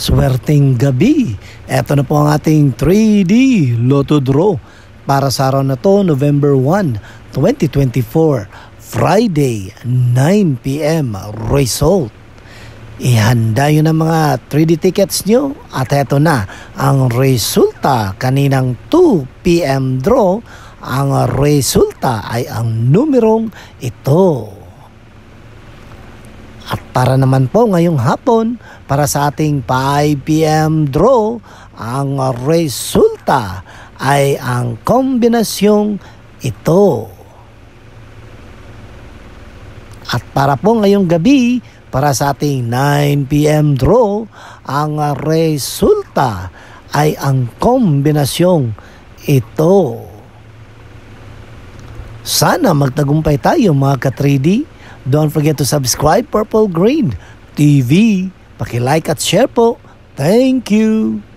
Swerteng gabi! Ito na po ang ating 3D Lotto Draw para sa araw na to, November 1, 2024, Friday, 9pm, result. Ihanda yun ang mga 3D tickets nyo at eto na ang resulta kaninang 2pm draw. Ang resulta ay ang numerong ito. At para naman po ngayong hapon, para sa ating 5pm draw, ang resulta ay ang kombinasyong ito. At para po ngayong gabi, para sa ating 9pm draw, ang resulta ay ang kombinasyong ito. Sana magtagumpay tayo mga ka-3D. Don't forget to subscribe Purple Green TV. Paki-like at share po. Thank you.